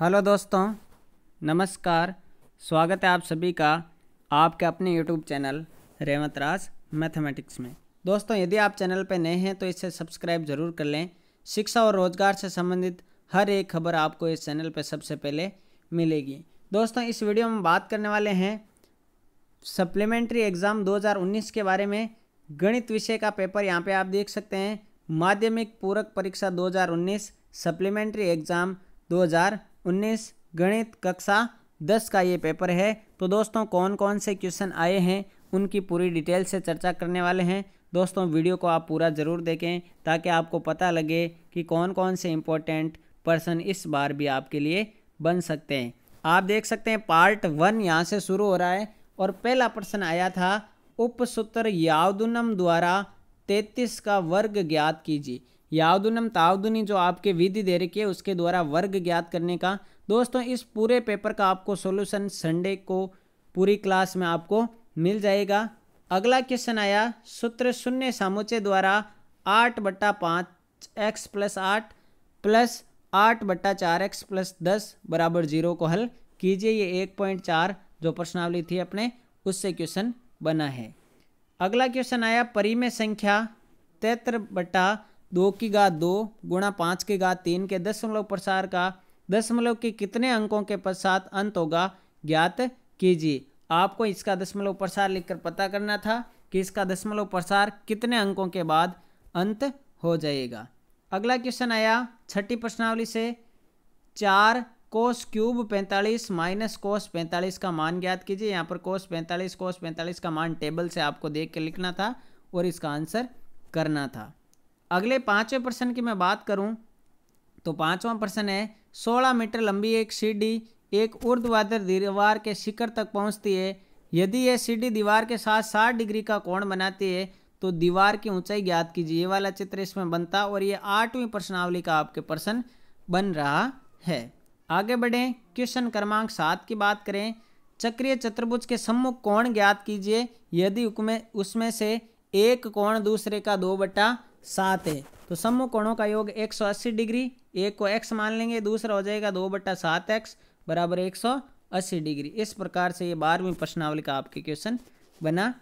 hello दोस्तों नमस्कार स्वागत है आप सभी का आपके अपने YouTube channel Revant Raj mathematics में दोस्तों यदि आप चैनल पर नए हैं तो इसे सब्सक्राइब जरूर कर लें शिक्षा और रोजगार से संबंधित हर एक खबर आपको इस चैनल पर सबसे पहले मिलेगी दोस्तों इस वीडियो में बात करने वाले हैं सप्लीमेंट्री एग्ज़ाम दो के बारे में गणित विषय का पेपर यहाँ पे आप देख सकते हैं माध्यमिक पूरक परीक्षा दो सप्लीमेंट्री एग्ज़ाम उन्नीस गणित कक्षा दस का ये पेपर है तो दोस्तों कौन कौन से क्वेश्चन आए हैं उनकी पूरी डिटेल से चर्चा करने वाले हैं दोस्तों वीडियो को आप पूरा ज़रूर देखें ताकि आपको पता लगे कि कौन कौन से इम्पोर्टेंट पर्सन इस बार भी आपके लिए बन सकते हैं आप देख सकते हैं पार्ट वन यहाँ से शुरू हो रहा है और पहला प्रश्न आया था उपसूत्र यादुनम द्वारा तैतीस का वर्ग ज्ञात कीजिए यावदुनम तावदुनी जो आपके विधि दे रखी है उसके द्वारा वर्ग ज्ञात करने का दोस्तों इस पूरे पेपर का आपको सोल्यूशन संडे को पूरी क्लास में आपको मिल जाएगा अगला क्वेश्चन आया सूत्र शून्य सामुचे द्वारा आठ बट्टा पाँच एक्स प्लस आठ प्लस आठ बट्टा चार एक्स प्लस दस बराबर जीरो को हल कीजिए ये एक पॉइंट चार जो प्रश्नावली थी अपने उससे क्वेश्चन बना है अगला क्वेश्चन आया परिमेय संख्या तेत्र बट्टा दो की घात दो गुणा पाँच के घात तीन के दशमलव प्रसार का दशमलव के कितने अंकों के पश्चात अंत होगा ज्ञात कीजिए आपको इसका दशमलव प्रसार लिखकर पता करना था कि इसका दशमलव प्रसार कितने अंकों के बाद अंत हो जाएगा अगला क्वेश्चन आया छठी प्रश्नावली से चार कोस क्यूब पैंतालीस माइनस कोस पैंतालीस का मान ज्ञात कीजिए यहाँ पर कोस पैंतालीस कोस पैंतालीस का मान टेबल से आपको देख के लिखना था और इसका आंसर करना था अगले पाँचवें प्रश्न की मैं बात करूँ तो पाँचवा प्रश्न है सोलह मीटर लंबी एक सीढ़ी एक ऊर्ध्वाधर दीवार के शिखर तक पहुँचती है यदि यह सीढ़ी दीवार के साथ साठ डिग्री का कोण बनाती है तो दीवार की ऊंचाई ज्ञात कीजिए ये वाला चित्र इसमें बनता और ये आठवीं प्रश्नावली का आपके प्रश्न बन रहा है आगे बढ़ें क्वेश्चन क्रमांक सात की बात करें चक्रीय चतुर्भुज के सम्मुख कोण ज्ञात कीजिए यदि उसमें से एक कोण दूसरे का दो बटा सात है तो कोणों का योग 180 डिग्री एक को एक्स मान लेंगे दूसरा हो जाएगा दो बट्टा सात एक्स बराबर एक सौ अस्सी डिग्री इस प्रकार से ये बारहवीं प्रश्नावली का आपके क्वेश्चन बना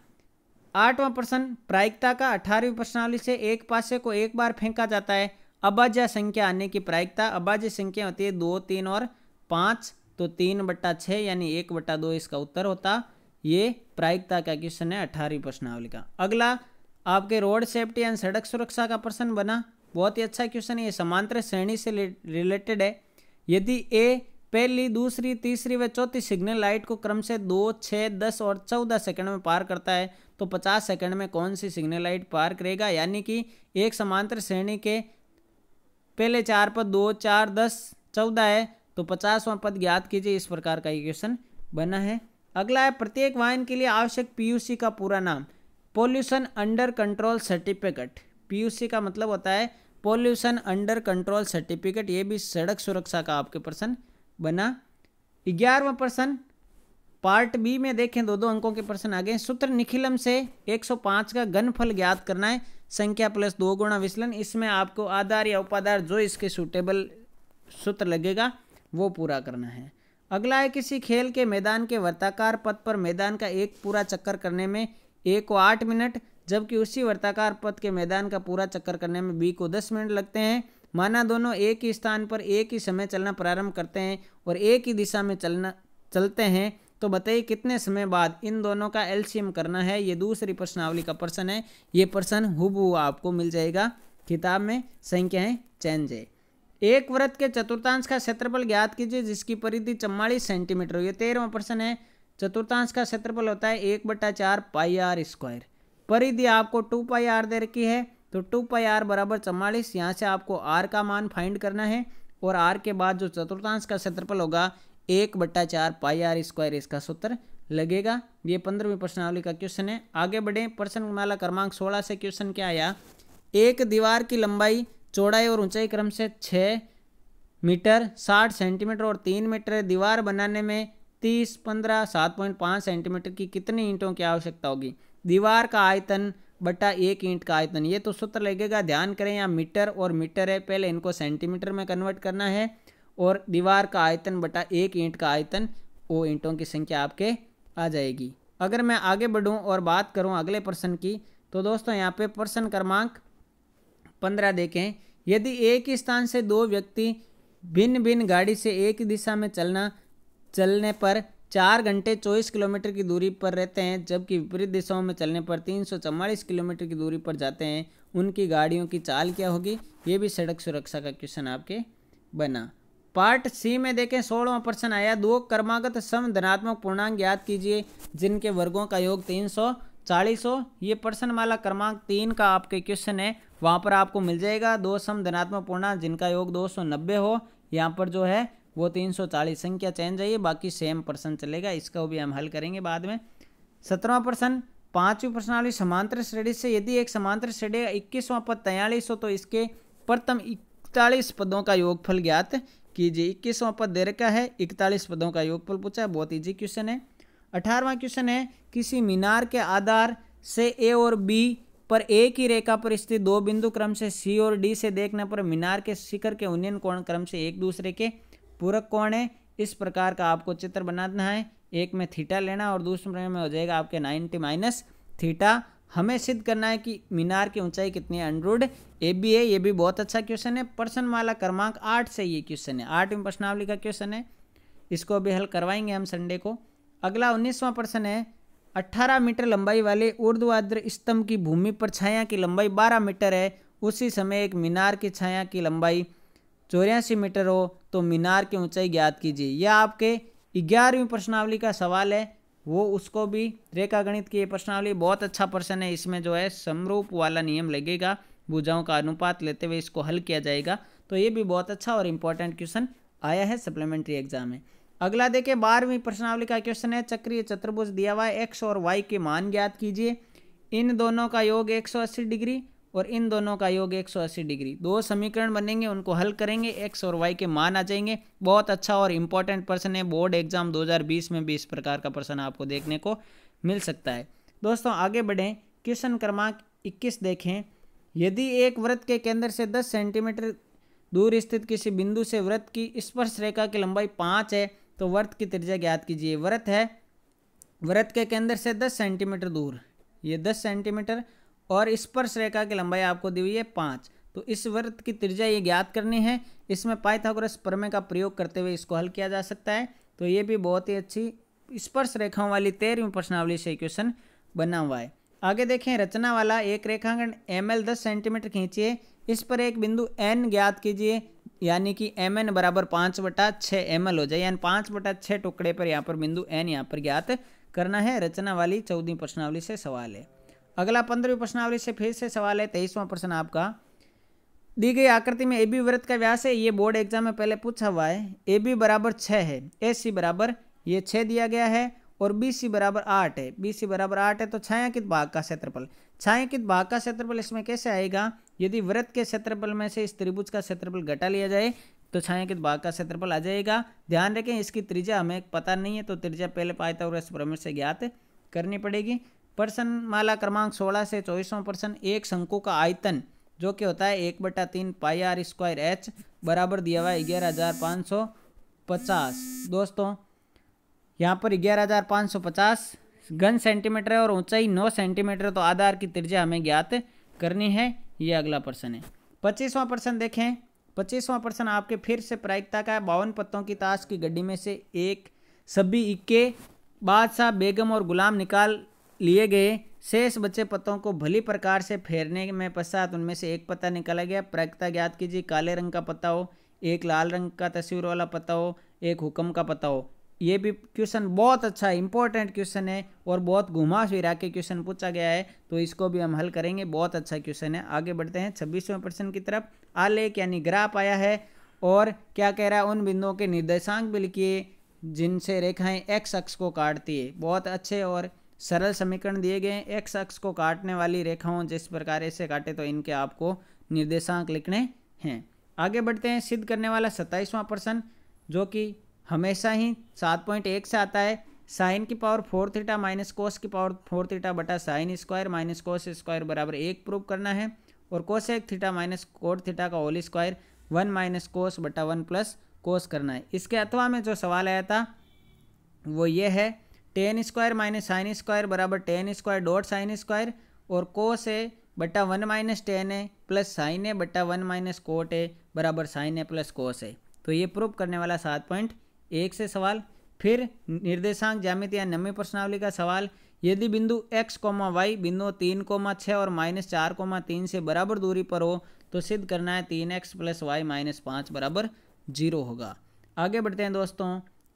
आठवां प्रश्न प्रायिकता का अठारहवीं प्रश्नावली से एक पासे को एक बार फेंका जाता है अबाज्य संख्या आने की प्रायिकता अबाज्य संख्या होती है दो तीन और पाँच तो तीन बट्टा छः यानी एक बट्टा दो इसका उत्तर होता ये प्रायिकता का क्वेश्चन है अठारहवीं प्रश्नावली का अगला आपके रोड सेफ्टी एंड सड़क सुरक्षा का प्रश्न बना बहुत ही अच्छा क्वेश्चन है ये समांतर श्रेणी से रिलेटेड है यदि ए पहली दूसरी तीसरी व चौथी सिग्नल लाइट को क्रम से दो छः दस और चौदह सेकंड में पार करता है तो पचास सेकंड में कौन सी सिग्नल लाइट पार करेगा यानी कि एक समांतर श्रेणी के पहले चार पद दो चार दस चौदह है तो पचासवा पद ज्ञात कीजिए इस प्रकार का ये क्वेश्चन बना है अगला है प्रत्येक वाहन के लिए आवश्यक पीयूसी का पूरा नाम pollution under control certificate PUC का मतलब होता है पोल्यूशन अंडर कंट्रोल सर्टिफिकेट ये भी सड़क सुरक्षा का आपके प्रश्न बना ग्यारहवा प्रश्न पार्ट बी में देखें दो दो अंकों के प्रश्न आ गए सूत्र निखिलम से 105 का घनफल ज्ञात करना है संख्या प्लस दो गुणा विचलन इसमें आपको आधार या उपाधार जो इसके सूटेबल सूत्र लगेगा वो पूरा करना है अगला है किसी खेल के मैदान के वर्ताकार पथ पर मैदान का एक पूरा चक्कर करने में ए को आठ मिनट जबकि उसी वर्ताकार पथ के मैदान का पूरा चक्कर करने में बी को दस मिनट लगते हैं माना दोनों एक ही स्थान पर एक ही समय चलना प्रारंभ करते हैं और एक ही दिशा में चलना चलते हैं तो बताइए कितने समय बाद इन दोनों का एलसीएम करना है ये दूसरी प्रश्नावली का प्रश्न है ये प्रश्न हुबहू आपको मिल जाएगा किताब में संख्याएं चैन है एक व्रत के चतुर्थांश का क्षेत्रफल ज्ञात कीजिए जिसकी परिधि चम्वालीस सेंटीमीटर ये तेरहवा प्रश्न है चतुर्थांश का क्षेत्रफल होता है एक बट्टा चार पाई आर स्क्वायर परिधि आपको टू पाई आर दे रखी है तो टू पाई आर बराबर चवालीस यहाँ से आपको आर का मान फाइंड करना है और आर के बाद जो चतुर्थांश का क्षेत्रफल होगा एक बट्टा चार पाई आर स्क्वायर इसका सूत्र लगेगा ये पंद्रहवीं प्रश्नावली का क्वेश्चन है आगे बढ़े प्रश्न माला क्रमांक सोलह से क्वेश्चन क्या आया एक दीवार की लंबाई चौड़ाई और ऊंचाई क्रम से छः मीटर साठ सेंटीमीटर और तीन मीटर दीवार बनाने में तीस पंद्रह सात पॉइंट पाँच सेंटीमीटर की कितनी ईंटों की आवश्यकता होगी दीवार का आयतन बटा एक ईंट का आयतन ये तो सूत्र लगेगा ध्यान करें यहाँ मीटर और मीटर है पहले इनको सेंटीमीटर में कन्वर्ट करना है और दीवार का आयतन बटा एक ईंट का आयतन वो ईंटों की संख्या आपके आ जाएगी अगर मैं आगे बढ़ूँ और बात करूँ अगले प्रश्न की तो दोस्तों यहाँ पे प्रश्न क्रमांक पंद्रह देखें यदि एक ही स्थान से दो व्यक्ति भिन्न भिन्न गाड़ी से एक ही दिशा में चलना चलने पर चार घंटे चौबीस किलोमीटर की दूरी पर रहते हैं जबकि विपरीत दिशाओं में चलने पर तीन किलोमीटर की दूरी पर जाते हैं उनकी गाड़ियों की चाल क्या होगी ये भी सड़क सुरक्षा का क्वेश्चन आपके बना पार्ट सी में देखें सोलहवा प्रश्न आया दो कर्मागत सम धनात्मक पूर्णांक याद कीजिए जिनके वर्गों का योग तीन सौ चालीस हो ये प्रश्न माला क्रमांक तीन का आपके क्वेश्चन है वहाँ पर आपको मिल जाएगा दो सम धनात्मक पूर्णांक जिनका योग दो सौ नब्बे हो यहाँ पर जो है वो 340 संख्या चेंज आई है बाकी सेम प्रश्न चलेगा इसका भी हम हल करेंगे बाद में सत्रहवा प्रश्न प्रश्न वाली समांतर श्रेणी से यदि एक समांतर श्रेणी इक्कीसवां पद तैयलीस हो तो इसके प्रथम इकतालीस पदों का योगफल ज्ञात कीजिए इक्कीसवां पद दे का है इकतालीस पदों का योगफल पूछा है बहुत ईजी क्वेश्चन है अठारहवां क्वेश्चन है किसी मीनार के आधार से ए और बी पर ए की रेखा पर स्थित दो बिंदु क्रम से सी और डी से देखने पर मीनार के शिखर के उन्नयन कोण क्रम से एक दूसरे के पूरक कोण है इस प्रकार का आपको चित्र बनाना है एक में थीटा लेना और दूसरे में हो जाएगा आपके नाइन्टी माइनस थीटा हमें सिद्ध करना है कि मीनार की ऊंचाई कितनी है ए बी है ये भी बहुत अच्छा क्वेश्चन है प्रश्न माला क्रमांक आठ से ये क्वेश्चन है आठवीं प्रश्नावली का क्वेश्चन है इसको भी हल करवाएंगे हम संडे को अगला उन्नीसवां प्रश्न है 18 मीटर लंबाई वाले ऊर्ध्वाद्र स्तंभ की भूमि पर छाया की लंबाई 12 मीटर है उसी समय एक मीनार की छाया की लंबाई चौरासी मीटर हो तो मीनार की ऊंचाई ज्ञात कीजिए यह आपके ग्यारहवीं प्रश्नावली का सवाल है वो उसको भी रेखा गणित की ये प्रश्नावली बहुत अच्छा प्रश्न है इसमें जो है समरूप वाला नियम लगेगा भूजाओं का अनुपात लेते हुए इसको हल किया जाएगा तो ये भी बहुत अच्छा और इम्पोर्टेंट क्वेश्चन आया है सप्लीमेंट्री एग्जाम में अगला देखिए बारहवीं प्रश्नावली का क्वेश्चन है चक्रीय चतुर्भुज दिया हुआ है एक्स और वाई के मान ज्ञात कीजिए इन दोनों का योग 180 डिग्री और इन दोनों का योग 180 डिग्री दो समीकरण बनेंगे उनको हल करेंगे एक्स और वाई के मान आ जाएंगे बहुत अच्छा और इम्पॉर्टेंट प्रश्न है बोर्ड एग्जाम 2020 में भी इस प्रकार का प्रश्न आपको देखने को मिल सकता है दोस्तों आगे बढ़ें क्वेश्चन क्रमांक 21 देखें यदि एक व्रत के केंद्र से 10 सेंटीमीटर दूर स्थित किसी बिंदु से व्रत की स्पर्श रेखा की लंबाई पाँच है तो व्रत की त्रिज्या ज्ञात कीजिए व्रत है व्रत के केंद्र से दस सेंटीमीटर दूर ये दस सेंटीमीटर और स्पर्श रेखा की लंबाई आपको दी हुई है पाँच तो इस वृत्त की त्रिज्या ये ज्ञात करनी है इसमें पाइथागोरस प्रमेय का प्रयोग करते हुए इसको हल किया जा सकता है तो ये भी बहुत ही अच्छी स्पर्श रेखाओं वाली तेरहवीं प्रश्नावली से क्वेश्चन बना हुआ है आगे देखें रचना वाला एक रेखांकन एम एल दस सेंटीमीटर खींचिए इस पर एक बिंदु एन ज्ञात कीजिए यानी कि एम एन बराबर पाँच बटा छः एम एल हो जाए यानी पाँच बटा छः टुकड़े पर यहाँ पर बिंदु एन यहाँ पर ज्ञात करना है रचना वाली चौदह प्रश्नावली से सवाल है अगला पंद्रहवीं प्रश्नावली से फिर से सवाल है तेईसवां प्रश्न आपका दी गई आकृति में ए बी व्रत का व्यास है ये बोर्ड एग्जाम में पहले पूछा हुआ है ए बी बराबर छः है ए सी बराबर ये छः दिया गया है और बी सी बराबर आठ है बी सी बराबर आठ है तो छायांकित भाग का क्षेत्रफल छायांकित भाग का क्षेत्रफल इसमें कैसे आएगा यदि व्रत के क्षेत्रफल में से इस त्रिभुज का क्षेत्रफल घटा लिया जाए तो छायांकित भाग का क्षेत्रफल आ जाएगा ध्यान रखें इसकी त्रिज्या हमें पता नहीं है तो त्रिज्या पहले पायता और प्रमेय से ज्ञात करनी पड़ेगी प्रश्न माला क्रमांक सोलह से चौबीसवा प्रश्न एक शंकु का आयतन जो कि होता है एक बटा तीन पाई आर स्क्वायर एच बराबर दिया हुआ है ग्यारह हज़ार पाँच सौ पचास दोस्तों यहाँ पर ग्यारह हज़ार पाँच सौ पचास घन सेंटीमीटर है और ऊंचाई नौ सेंटीमीटर तो आधार की त्रिज्या हमें ज्ञात करनी है ये अगला प्रश्न है पच्चीसवां प्रश्न देखें पच्चीसवां प्रश्न आपके फिर से प्रायिकता का है बावन पत्तों की ताश की गड्डी में से एक सभी इक्के बादशाह बेगम और गुलाम निकाल लिए गए शेष बच्चे पत्तों को भली प्रकार से फेरने में पश्चात उनमें से एक पत्ता निकाला गया प्रयक्ता ज्ञात कीजिए काले रंग का पत्ता हो एक लाल रंग का तस्वीर वाला पत्ता हो एक हुक्म का पत्ता हो ये भी क्वेश्चन बहुत अच्छा इंपॉर्टेंट क्वेश्चन है और बहुत घुमा फिरा के क्वेश्चन पूछा गया है तो इसको भी हम हल करेंगे बहुत अच्छा क्वेश्चन है आगे बढ़ते हैं छब्बीसवें प्रश्न की तरफ आलेख यानी ग्राफ आया है और क्या कह रहा है उन बिंदुओं के निर्देशांक भी लिखिए जिनसे रेखाएं एक्स अक्ष को काटती है बहुत अच्छे और सरल समीकरण दिए गए हैं एक्स अक्ष को काटने वाली रेखाओं जिस प्रकार से काटे तो इनके आपको निर्देशांक लिखने हैं आगे बढ़ते हैं सिद्ध करने वाला सत्ताईसवां प्रश्न जो कि हमेशा ही सात पॉइंट एक से आता है साइन की power four theta minus cos की पावर फोर थीटा बटा sine square minus cos square बराबर एक प्रूव करना है और कोस एक थीटा माइनस कोट थीटा का whole square one minus cos बटा वन प्लस कोस करना है इसके अथवा में जो सवाल आया था वो ये है tan square minus sine square बराबर tan square dot sine square और कोस है बट्टा वन माइनस टेन है प्लस साइन है बट्टा वन माइनस कोट है बराबर साइन है प्लस कोस है तो ये प्रूव करने वाला सात पॉइंट एक से सवाल फिर निर्देशांक जामित या नमी प्रश्नावली का सवाल यदि बिंदु एक्स कोमा वाई बिंदु तीन कोमा छः और माइनस चार कोमा तीन से बराबर दूरी पर हो तो सिद्ध करना है तीन एक्स प्लस वाई माइनस पाँच बराबर जीरो होगा आगे बढ़ते हैं दोस्तों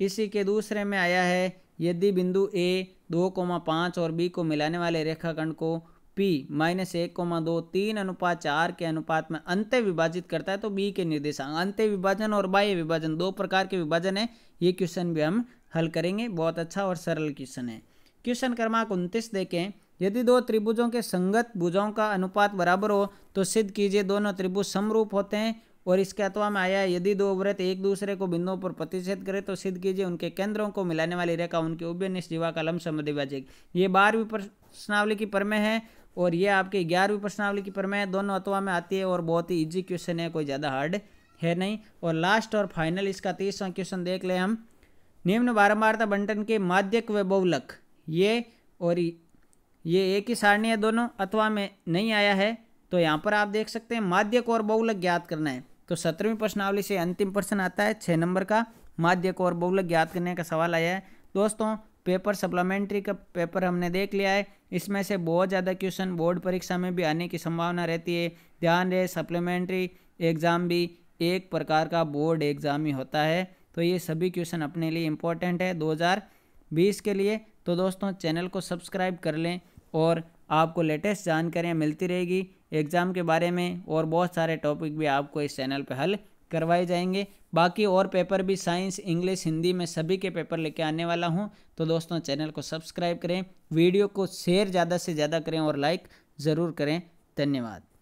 इसी के दूसरे में आया है यदि बिंदु ए दो कोमा पाँच और बी को मिलाने वाले रेखाखंड को पी माइनस एक कोमा दो तीन अनुपात चार के अनुपात में अंत विभाजित करता है तो बी के निर्देशांक अंत विभाजन और बाह्य विभाजन दो प्रकार के विभाजन है ये क्वेश्चन भी हम हल करेंगे बहुत अच्छा और सरल क्वेश्चन है क्वेश्चन क्रमांक उनतीस देखें यदि दो त्रिभुजों के संगत भुजाओं का अनुपात बराबर हो तो सिद्ध कीजिए दोनों त्रिभुज समरूप होते हैं और इसके अथवा में आया यदि दो व्रत एक दूसरे को बिंदुओं पर प्रतिषेध करे तो सिद्ध कीजिए उनके केंद्रों को मिलाने वाली रेखा उनके उभ्यनिष्ठ जीवा का लम समय बचेगी ये बारहवीं प्रश्नावली की परमें है और ये आपके ग्यारहवीं प्रश्नावली की परमय है दोनों अथवा में आती है और बहुत ही ईजी क्वेश्चन है कोई ज़्यादा हार्ड है नहीं और लास्ट और फाइनल इसका तीसरा क्वेश्चन देख लें हम निम्न बारंबारता बंटन के माध्यक व बहुलक ये और ये एक ही सारणी है दोनों अथवा में नहीं आया है तो यहाँ पर आप देख सकते हैं माध्यक और बहुलक ज्ञात करना है तो सत्रहवीं प्रश्नावली से अंतिम प्रश्न आता है छः नंबर का माध्यक और बहुलक ज्ञात करने का सवाल आया है दोस्तों पेपर सप्लीमेंट्री का पेपर हमने देख लिया है इसमें से बहुत ज़्यादा क्वेश्चन बोर्ड परीक्षा में भी आने की संभावना रहती है ध्यान रहे सप्लीमेंट्री एग्ज़ाम भी एक प्रकार का बोर्ड एग्ज़ाम ही होता है तो ये सभी क्वेश्चन अपने लिए इम्पोर्टेंट है 2020 के लिए तो दोस्तों चैनल को सब्सक्राइब कर लें और आपको लेटेस्ट जानकारियाँ मिलती रहेगी एग्ज़ाम के बारे में और बहुत सारे टॉपिक भी आपको इस चैनल पर हल करवाए जाएंगे बाकी और पेपर भी साइंस इंग्लिश हिंदी में सभी के पेपर लेके आने वाला हूँ तो दोस्तों चैनल को सब्सक्राइब करें वीडियो को शेयर ज़्यादा से ज़्यादा करें और लाइक ज़रूर करें धन्यवाद